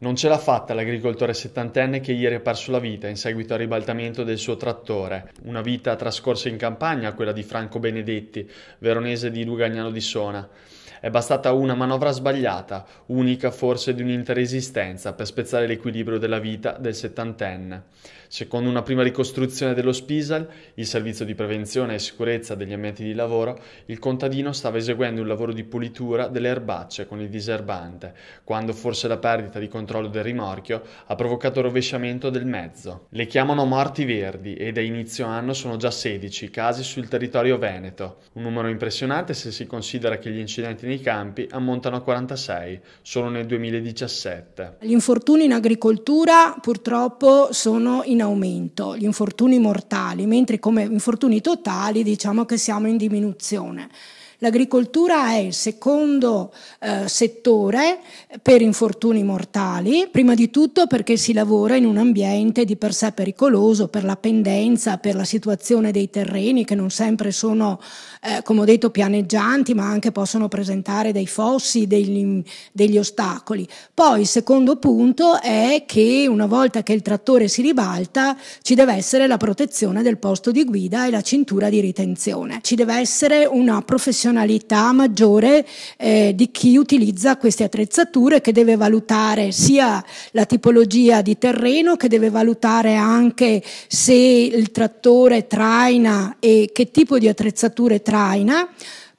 Non ce l'ha fatta l'agricoltore settantenne che ieri ha perso la vita in seguito al ribaltamento del suo trattore. Una vita trascorsa in campagna, quella di Franco Benedetti, veronese di Lugagnano di Sona. È bastata una manovra sbagliata, unica forse di un'intera esistenza, per spezzare l'equilibrio della vita del settantenne. Secondo una prima ricostruzione dello Spisal, il servizio di prevenzione e sicurezza degli ambienti di lavoro, il contadino stava eseguendo un lavoro di pulitura delle erbacce con il diserbante, quando forse la perdita di controllo del rimorchio ha provocato il rovesciamento del mezzo. Le chiamano morti verdi e da inizio anno sono già 16 casi sul territorio veneto, un numero impressionante se si considera che gli incidenti nei campi ammontano a 46 solo nel 2017. Gli infortuni in agricoltura purtroppo sono in aumento, gli infortuni mortali, mentre come infortuni totali diciamo che siamo in diminuzione. L'agricoltura è il secondo eh, settore per infortuni mortali, prima di tutto perché si lavora in un ambiente di per sé pericoloso per la pendenza, per la situazione dei terreni che non sempre sono, eh, come ho detto, pianeggianti, ma anche possono presentare dei fossi, degli, degli ostacoli. Poi il secondo punto è che una volta che il trattore si ribalta ci deve essere la protezione del posto di guida e la cintura di ritenzione. Ci deve essere una professionalità professionalità maggiore eh, di chi utilizza queste attrezzature che deve valutare sia la tipologia di terreno che deve valutare anche se il trattore traina e che tipo di attrezzature traina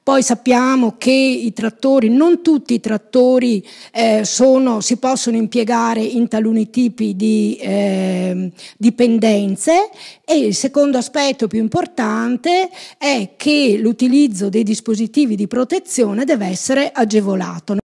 poi sappiamo che i trattori, non tutti i trattori eh, sono, si possono impiegare in taluni tipi di eh, dipendenze e il secondo aspetto più importante è che l'utilizzo dei dispositivi di protezione deve essere agevolato.